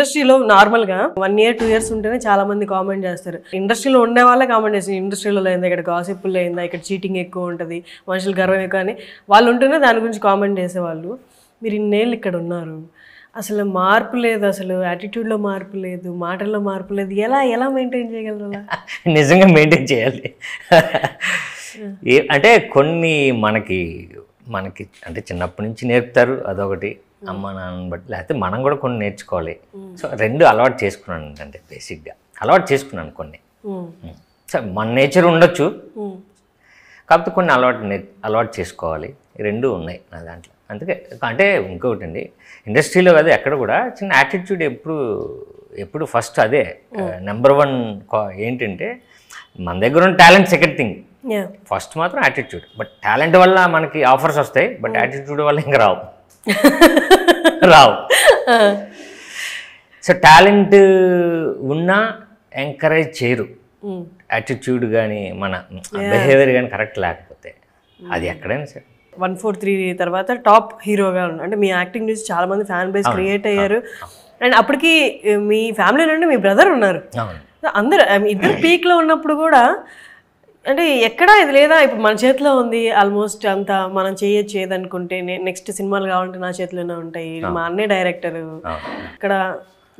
ఇండస్ట్రీలో నార్మల్ గా one year two years ఉంటేనే చాలా మంది కామెంట్ చేస్తారు ఇండస్ట్రీలో ఉండే వాళ్ళే కామెంట్ చేస్తారు ఇండస్ట్రీలో లేదా ఇక్కడ గాసిప్పులు లేదా ఇక్కడ చీటింగ్ ఎక్కువ ఉంటుంది మనుషులు గర్వం ఎక్కువ అని వాళ్ళు ఉంటేనే దాని గురించి కామెంట్ చేసేవాళ్ళు మీరు ఇన్నేళ్ళు ఇక్కడ ఉన్నారు అసలు మార్పు లేదు అసలు యాటిట్యూడ్లో మార్పు లేదు మాటల్లో మార్పు లేదు ఎలా ఎలా మెయింటైన్ చేయగలరు నిజంగా మెయింటైన్ చేయాలి అంటే కొన్ని మనకి మనకి అంటే చిన్నప్పటి నుంచి నేర్పుతారు అదొకటి అమ్మ నాన్నని బట్టి లేకపోతే మనం కూడా కొన్ని నేర్చుకోవాలి సో రెండు అలవాటు చేసుకున్నాను అంటే బేసిక్గా అలవాటు చేసుకున్నాను కొన్ని సో మన నేచర్ ఉండొచ్చు కాకపోతే కొన్ని అలవాటు నే అలవాటు చేసుకోవాలి రెండు ఉన్నాయి నా దాంట్లో అందుకే అంటే ఇంకొకటి అండి ఇండస్ట్రీలో కదా ఎక్కడ కూడా చిన్న యాటిట్యూడ్ ఎప్పుడు ఎప్పుడు ఫస్ట్ అదే నెంబర్ వన్ ఏంటంటే మన దగ్గర ఉన్న టాలెంట్ సెకండ్ థింగ్ ఫస్ట్ మాత్రం యాటిట్యూడ్ బట్ టాలెంట్ వల్ల మనకి ఆఫర్స్ వస్తాయి బట్ యాటిట్యూడ్ వల్ల ఇంకా రావు రావు సో టాలెంట్ ఉన్నా ఎంకరేజ్ చేయరు యాటిట్యూడ్ కానీ మన బిహేవియర్ కానీ కరెక్ట్ లేకపోతే అది ఎక్కడైనా సరే వన్ ఫోర్ త్రీ తర్వాత టాప్ హీరోగా ఉన్నాడు అంటే మీ యాక్టింగ్ చూసి చాలా మంది ఫ్యాన్ బేస్ క్రియేట్ అయ్యారు అండ్ అప్పటికి మీ ఫ్యామిలీ నుండి మీ బ్రదర్ ఉన్నారు అందరు ఇద్దరు లో ఉన్నప్పుడు కూడా అంటే ఎక్కడా ఇది లేదా ఇప్పుడు మన చేతిలో ఉంది ఆల్మోస్ట్ అంతా మనం చేయొచ్చు ఏదనుకుంటే నెక్స్ట్ సినిమాలు కావాలంటే నా చేతిలోనే ఉంటాయి మా అన్నే డైరెక్టర్ ఇక్కడ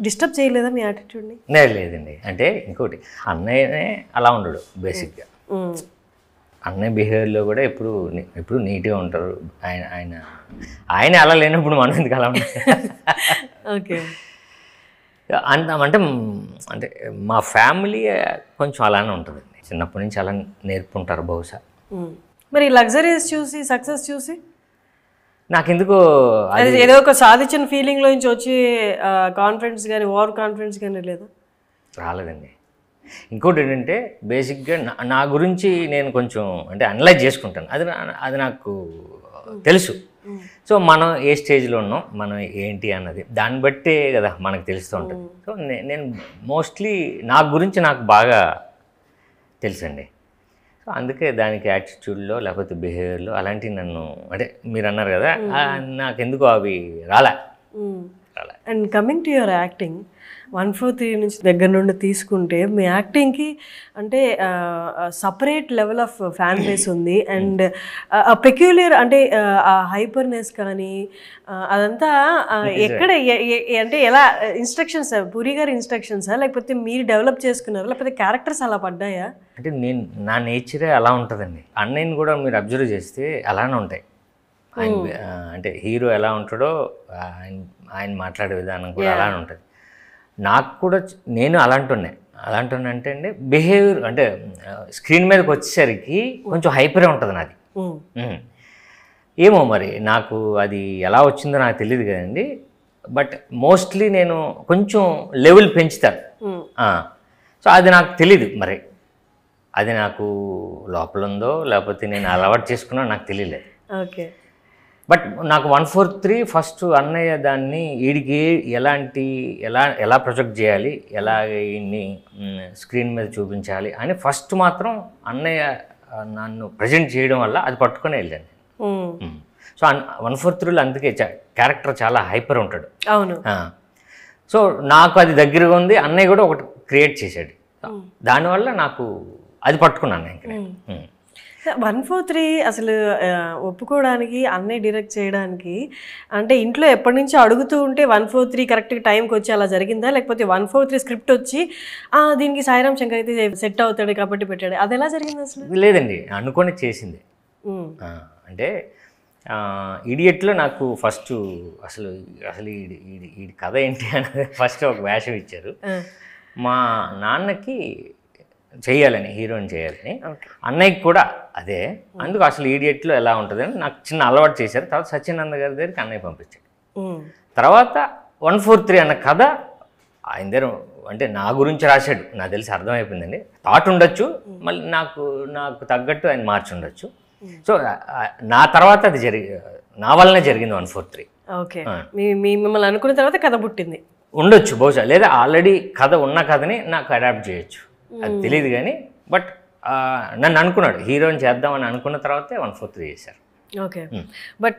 డిస్టర్బ్ చేయలేదా మీ యాటిట్యూడ్ని లేదు లేదండి అంటే ఇంకోటి అన్నయ్యనే అలా ఉండడు బేసిక్గా అన్నయ్య బిహేవియర్లో కూడా ఎప్పుడు ఎప్పుడు నీట్గా ఉంటారు ఆయన ఆయన ఆయన అలా లేనప్పుడు మనం ఎందుకు అలా ఓకే అంటే అంటే మా ఫ్యామిలీ కొంచెం అలానే ఉంటుంది చిన్నప్పటి నుంచి అలా నేర్పుంటారు బహుశా మరి లగ్జరీస్ చూసి సక్సెస్ చూసి నాకు ఎందుకు ఏదో ఒక సాధించిన ఫీలింగ్లో నుంచి వచ్చి కాన్ఫిడెన్స్ కానీ ఓవర్ కాన్ఫిడెన్స్ కానీ లేదు రాలేదండి ఇంకోటి ఏంటంటే బేసిక్గా నా గురించి నేను కొంచెం అంటే అనలైజ్ చేసుకుంటాను అది అది నాకు తెలుసు సో మనం ఏ స్టేజ్లో ఉన్నాం మనం ఏంటి అన్నది దాన్ని బట్టే కదా మనకు తెలుస్తూ ఉంటుంది సో నేను మోస్ట్లీ నా గురించి నాకు బాగా తెలుసండి సో అందుకే దానికి యాటిట్యూడ్లో లేకపోతే బిహేవియర్లో అలాంటివి నన్ను అంటే మీరు అన్నారు కదా నాకు ఎందుకు అవి రాలే and coming to your acting one four three నుంచి దగ్గర నుండి తీసుకుంటే మీ యాక్టింగ్కి అంటే separate level of fan base ఉంది అండ్ పెక్యులర్ అంటే ఆ హైపర్నెస్ కానీ అదంతా ఎక్కడ అంటే ఎలా ఇన్స్ట్రక్షన్స్ పూరి గారి ఇన్స్ట్రక్షన్సా లేకపోతే మీరు డెవలప్ చేసుకున్నారా లేకపోతే క్యారెక్టర్స్ అలా పడ్డాయా అంటే నేను నా నేచరే అలా ఉంటుందండి అన్నయ్యని కూడా మీరు అబ్జర్వ్ చేస్తే అలానే ఉంటాయి ఆయన అంటే హీరో ఎలా ఉంటాడో ఆయన ఆయన మాట్లాడే విధానం కూడా అలానే ఉంటుంది నాకు కూడా నేను అలాంటున్నా అలాంటున్నంటే అండి బిహేవియర్ అంటే స్క్రీన్ మీదకి వచ్చేసరికి కొంచెం హైపరే ఉంటుంది నాది ఏమో మరి నాకు అది ఎలా వచ్చిందో నాకు తెలియదు కదండి బట్ మోస్ట్లీ నేను కొంచెం లెవెల్ పెంచుతాను సో అది నాకు తెలీదు మరి అది నాకు లోపల ఉందో లేకపోతే నేను అలవాటు చేసుకున్నా నాకు తెలియలేదు ఓకే బట్ నాకు వన్ ఫోర్ త్రీ ఫస్ట్ అన్నయ్య దాన్ని వీడికి ఎలాంటి ఎలా ఎలా ప్రొజెక్ట్ చేయాలి ఎలా ఈ స్క్రీన్ మీద చూపించాలి అని ఫస్ట్ మాత్రం అన్నయ్య నన్ను ప్రజెంట్ చేయడం వల్ల అది పట్టుకొని వెళ్ళాను సో వన్ ఫోర్ త్రీలో అందుకే క్యారెక్టర్ చాలా హైపర్ ఉంటాడు అవును సో నాకు అది దగ్గరగా ఉంది అన్నయ్య కూడా ఒకటి క్రియేట్ చేశాడు దానివల్ల నాకు అది పట్టుకున్నాను ఇంకా వన్ ఫోర్ త్రీ అసలు ఒప్పుకోవడానికి అన్నయ్య డిరెక్ట్ చేయడానికి అంటే ఇంట్లో ఎప్పటి నుంచో అడుగుతూ ఉంటే వన్ ఫోర్ త్రీ కరెక్ట్గా టైంకి వచ్చి అలా జరిగిందా లేకపోతే వన్ ఫోర్ త్రీ స్క్రిప్ట్ వచ్చి దీనికి సాయిరామ్ శంకర్ అయితే సెట్ అవుతాడు కాబట్టి పెట్టాడు అది ఎలా జరిగింది అసలు లేదండి అనుకొని చేసింది అంటే ఇడియట్లో నాకు ఫస్ట్ అసలు అసలు ఈ కథ ఏంటి అనేది ఫస్ట్ ఒక వేషం ఇచ్చారు మా నాన్నకి చేయాలని హీరోయిన్ చేయాలని అన్నయ్యకి కూడా అదే అందుకు అసలు ఈడియట్లో ఎలా ఉంటుంది అని నాకు చిన్న అలవాటు చేశారు తర్వాత సత్యానంద గారి దగ్గరికి అన్నయ్య పంపించాడు తర్వాత వన్ ఫోర్ త్రీ అన్న కథ ఆయన దగ్గర అంటే నా గురించి రాశాడు నాకు తెలిసి అర్థమైపోయిందండి థాట్ ఉండొచ్చు మళ్ళీ నాకు నాకు తగ్గట్టు ఆయన మార్చి ఉండొచ్చు సో నా తర్వాత అది జరిగి నా వల్లనే జరిగింది వన్ ఫోర్ త్రీ ఓకే మిమ్మల్ని అనుకున్న తర్వాత కథ పుట్టింది ఉండొచ్చు బహుశా లేదా ఆల్రెడీ కథ ఉన్న కథని నాకు అడాప్ట్ చేయొచ్చు అది తెలియదు కానీ బట్ నన్ను అనుకున్నాడు హీరోయిన్ చేద్దామని అనుకున్న తర్వాతే వన్ త్రీ చేశారు ఓకే బట్